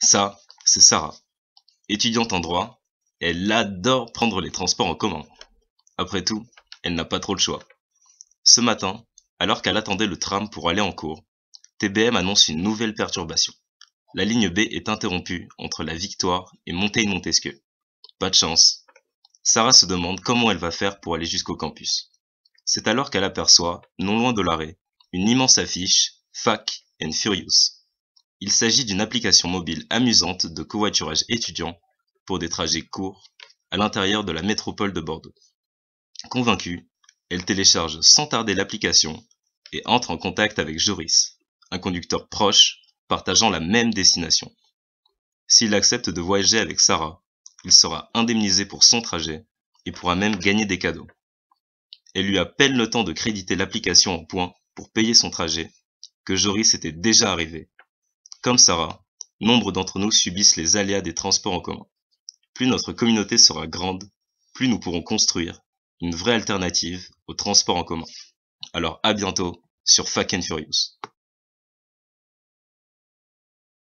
Ça, c'est Sarah. Étudiante en droit, elle adore prendre les transports en commun. Après tout, elle n'a pas trop le choix. Ce matin, alors qu'elle attendait le tram pour aller en cours, TBM annonce une nouvelle perturbation. La ligne B est interrompue entre la Victoire et montaigne montesquieu Pas de chance. Sarah se demande comment elle va faire pour aller jusqu'au campus. C'est alors qu'elle aperçoit, non loin de l'arrêt, une immense affiche Fac and Furious. Il s'agit d'une application mobile amusante de covoiturage étudiant pour des trajets courts à l'intérieur de la métropole de Bordeaux. Convaincue, elle télécharge sans tarder l'application et entre en contact avec Joris, un conducteur proche partageant la même destination. S'il accepte de voyager avec Sarah, il sera indemnisé pour son trajet et pourra même gagner des cadeaux. Elle lui a peine le temps de créditer l'application en points pour payer son trajet que Joris était déjà arrivé comme Sarah, nombre d'entre nous subissent les aléas des transports en commun. Plus notre communauté sera grande, plus nous pourrons construire une vraie alternative aux transports en commun. Alors à bientôt sur Fuck Furious.